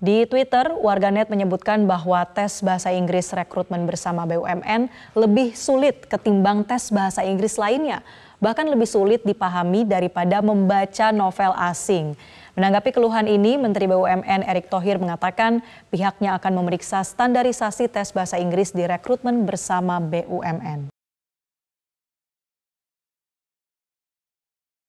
Di Twitter, warganet menyebutkan bahwa tes bahasa Inggris rekrutmen bersama BUMN lebih sulit ketimbang tes bahasa Inggris lainnya, bahkan lebih sulit dipahami daripada membaca novel asing. Menanggapi keluhan ini, Menteri BUMN Erick Thohir mengatakan pihaknya akan memeriksa standarisasi tes bahasa Inggris di rekrutmen bersama BUMN.